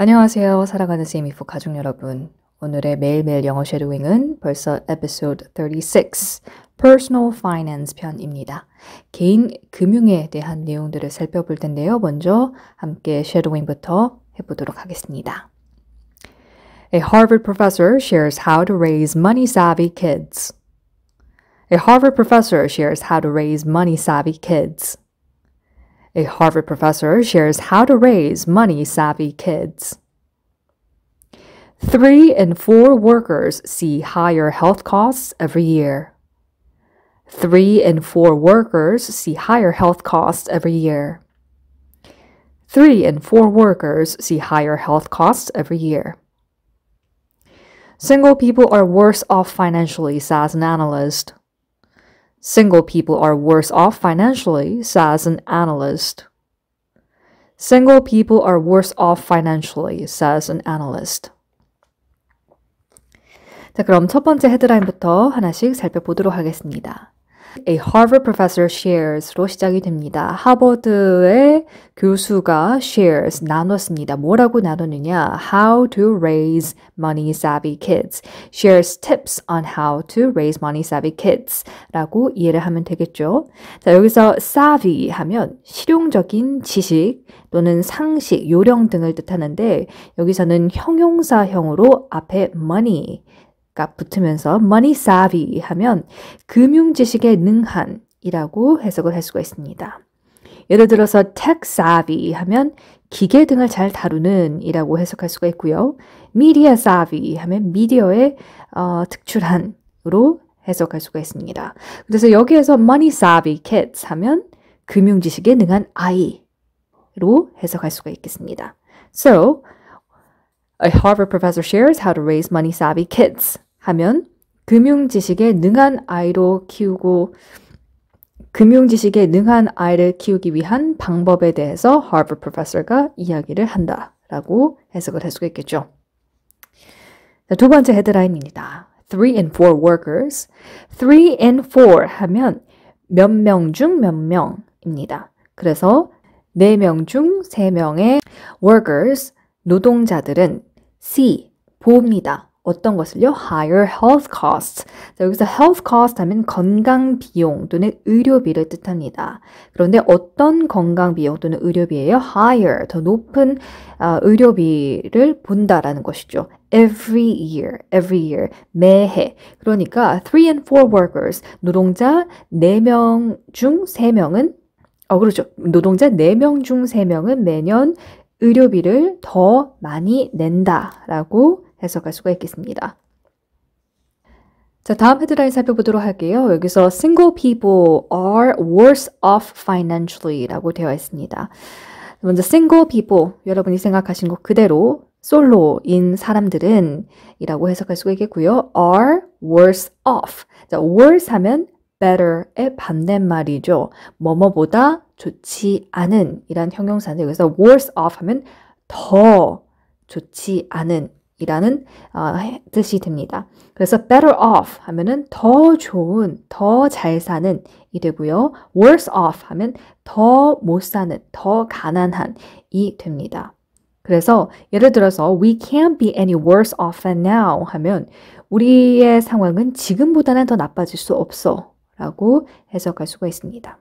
안녕하세요. 사랑하는 세미포 가족 여러분. 오늘의 매일매일 영어 쉐도잉은 벌써 에피소드 36 Personal Finance 편입니다. 개인 금융에 대한 내용들을 살펴볼 텐데요. 먼저 함께 쉐도잉부터 해보도록 하겠습니다. A Harvard professor shares how to raise money-savvy kids. A Harvard professor shares how to raise money-savvy kids. A Harvard professor shares how to raise money savvy kids. Three in four workers see higher health costs every year. Three in four workers see higher health costs every year. Three in four workers see higher health costs every year. Single people are worse off financially, says an analyst. Single people are worse off financially, says an analyst. Single people are worse off financially, says an analyst. 자, 그럼 첫 번째 헤드라인부터 하나씩 살펴보도록 하겠습니다. A Harvard Professor Shares로 시작이 됩니다. 하버드의 교수가 Shares 나눴습니다. 뭐라고 나눴느냐? How to raise money savvy kids. Shares tips on how to raise money savvy kids. 라고 이해를 하면 되겠죠. 자, 여기서 savvy 하면 실용적인 지식 또는 상식, 요령 등을 뜻하는데 여기서는 형용사형으로 앞에 money 가 붙으면서 money savvy 하면 금융 지식에 능한이라고 해석을 할 수가 있습니다. 예를 들어서 tech savvy 하면 기계 등을 잘 다루는 이라고 해석할 수가 있고요. media savvy 하면 미디어에 어, 특출한으로 해석할 수가 있습니다. 그래서 여기에서 money savvy kids 하면 금융 지식에 능한 아이로 해석할 수가 있겠습니다. So, A Harvard professor shares how to raise money savvy kids. 하면 금융 지식에 능한 아이로 키우고 금융 지식에 능한 아이를 키우기 위한 방법에 대해서 Harvard professor가 이야기를 한다라고 해석을 할 수가 있겠죠. 두 번째 헤드라인입니다. Three in four workers. Three in four 하면 몇 명 중 몇 명입니다. 그래서 4명 중 3명의 workers, 노동자들은 C. 보입니다. 어떤 것을요? higher health costs. 자, 여기서 health cost 하면 건강 비용 또는 의료비를 뜻합니다. 그런데 어떤 건강 비용 또는 의료비예요? higher, 더 높은 어, 의료비를 본다라는 것이죠. every year, every year, 매해. 그러니까 three and four workers, 노동자 4명 중 3명은 어, 그렇죠. 노동자 4명 중 3명은 매년 의료비를 더 많이 낸다라고 해석할 수가 있겠습니다. 자, 다음 헤드라인 살펴보도록 할게요. 여기서 single people are worse off financially라고 되어 있습니다. 먼저 single people 여러분이 생각하신 것 그대로 솔로인 사람들은 이라고 해석할 수가 있겠고요. are worse off. 자, worse 하면 better의 반대말이죠. 뭐뭐보다 좋지 않은 이란 형용사인데 여기서 worse off 하면 더 좋지 않은 이라는 어, 뜻이 됩니다. 그래서 better off 하면은 더 좋은, 더 잘 사는 이 되고요. worse off 하면 더 못 사는, 더 가난한 이 됩니다. 그래서 예를 들어서 we can't be any worse off than now 하면 우리의 상황은 지금보다는 더 나빠질 수 없어. 라고 해석할 수가 있습니다.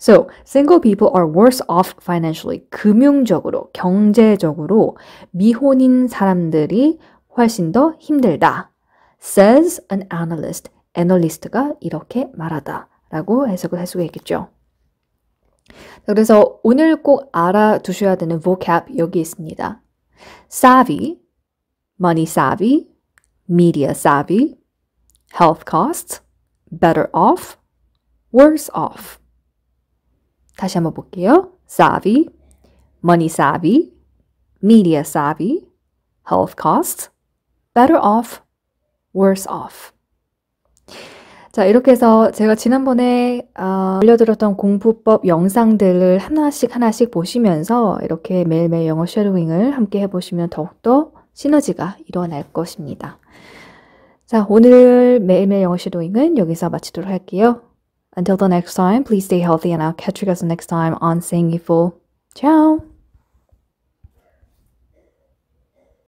So, single people are worse off financially. 금융적으로, 경제적으로 미혼인 사람들이 훨씬 더 힘들다. says an analyst. 애널리스트가 이렇게 말하다. 라고 해석을 할 수가 있겠죠. 그래서 오늘 꼭 알아두셔야 되는 vocab 여기 있습니다. savvy, money savvy, media savvy, health costs, better off, worse off. 다시 한번 볼게요. savvy, money savvy, media savvy, health c o s t better off, worse off. 자, 이렇게 해서 제가 지난번에 어, 알려드렸던 공부법 영상들을 하나씩 하나씩 보시면서 이렇게 매일매일 영어 쉐도잉을 함께 해보시면 더욱더 시너지가 일어날 것입니다. 자, 오늘 매일매일 영어 쉐도잉은 여기서 마치도록 할게요. Until the next time, please stay healthy and I'll catch you guys next time on Saying Evil. Ciao!